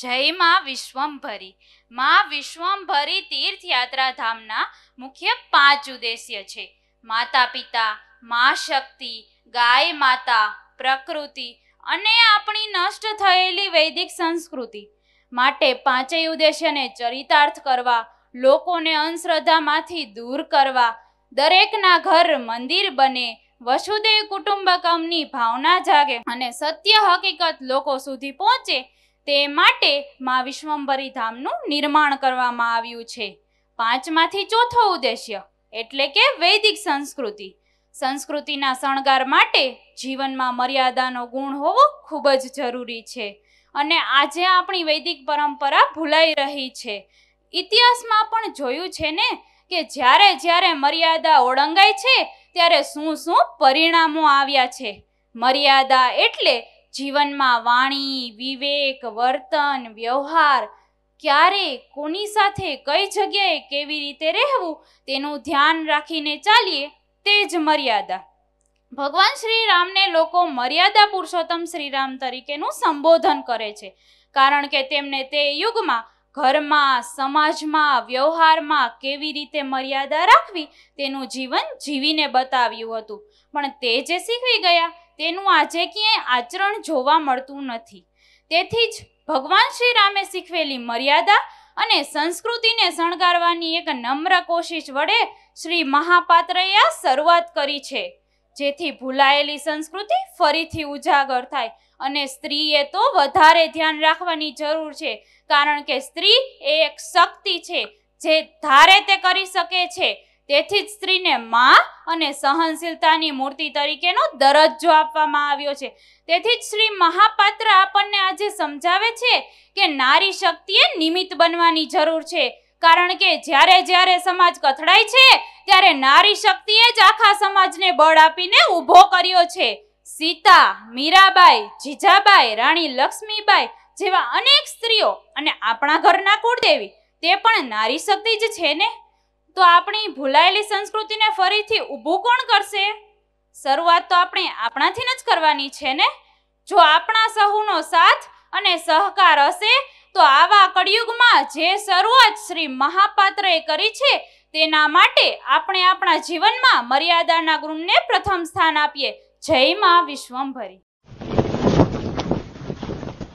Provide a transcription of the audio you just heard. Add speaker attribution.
Speaker 1: જય માં વિશ્વંભરી માં વિશ્વંભરી તીર્થયાત્રા ધામના મુખ્ય પાંચ ઉદ્દેશ્ય છે માતા પિતા મા શક્તિ ગાય માતા પ્રકૃતિ અને આપણી નષ્ટ થયેલી વૈદિક સંસ્કૃતિ માટે પાંચેય ઉદ્દેશ્યને ચરિતાર્થ કરવા લોકોને અંધશ્રદ્ધામાંથી દૂર કરવા દરેકના ઘર મંદિર બને વસુદેવ કુટુંબકમની ભાવના જાગે અને સત્ય હકીકત લોકો સુધી પહોંચે તે માટે મા વિશ્વંભરી ધામનું નિર્માણ કરવામાં આવ્યું છે પાંચમાંથી ચોથો ઉદ્દેશ્ય એટલે કે વૈદિક સંસ્કૃતિ સંસ્કૃતિના શણગાર માટે જીવનમાં મર્યાદાનો ગુણ હોવો ખૂબ જ જરૂરી છે અને આજે આપણી વૈદિક પરંપરા ભૂલાઈ રહી છે ઇતિહાસમાં પણ જોયું છે ને કે જ્યારે જ્યારે મર્યાદા ઓળંગાય છે ત્યારે શું શું પરિણામો આવ્યા છે મર્યાદા એટલે જીવનમાં વાણી વિવેક વર્તન વ્યવહાર ક્યારે કોની સાથે કઈ જગ્યાએ કેવી રીતે રહેવું તેનું ધ્યાન રાખીને ચાલીએ તે જ મર્યાદા ભગવાન શ્રીરામને લોકો મર્યાદા પુરુષોત્તમ શ્રીરામ તરીકેનું સંબોધન કરે છે કારણ કે તેમને તે યુગમાં ઘરમાં સમાજમાં વ્યવહારમાં કેવી રીતે મર્યાદા રાખવી તેનું જીવન જીવીને બતાવ્યું હતું પણ તે જે શીખવી ગયા તેનું આજે ક્યાંય આચરણ જોવા મળતું નથી તેથી જ ભગવાન શ્રી રામે શીખવેલી મર્યાદા અને સંસ્કૃતિને શણગારવાની એક નમ્ર કોશિશ વડે શ્રી મહાપાત્રએ શરૂઆત કરી છે જેથી ભૂલાયેલી સંસ્કૃતિ ફરીથી ઉજાગર થાય અને સ્ત્રીએ તો વધારે ધ્યાન રાખવાની જરૂર છે કારણ કે સ્ત્રી એ એક શક્તિ છે જે ધારે તે કરી શકે છે તેથી જ સ્ત્રીને મા અને સહનશીલતાની મૂર્તિ તરીકેનો દરજ્જો આપવામાં આવ્યો છે તેથી જ શ્રી મહાપાત્ર આપણને આજે સમજાવે છે કે નારી શક્તિએ નિમિત્ત બનવાની જરૂર છે કારણ કે જ્યારે જ્યારે સમાજ કથળાય છે ત્યારે નારી શક્તિએ જ આખા સમાજને બળ આપીને ઊભો કર્યો છે સીતા મીરાબાઈ જીજાબાઈ રાણી લક્ષ્મીબાઈ જેવા અનેક સ્ત્રીઓ અને આપણા ઘરના કુળદેવી તે પણ નારી શક્તિ જ છે ને તો આપણી ભૂલાયેલી સંસ્કૃતિને ફરીથી ઊભું કોણ કરશે શરૂઆત તો આપણે આપણાથી જ કરવાની છે ને જો આપણા સહુનો સાથ અને સહકાર હશે તો આવા કળિયુગમાં જે શરૂઆત શ્રી મહાપાત્રએ કરી છે તેના માટે આપણે આપણા જીવનમાં મર્યાદાના ગુણને પ્રથમ સ્થાન આપીએ જય મા વિશ્વંભરી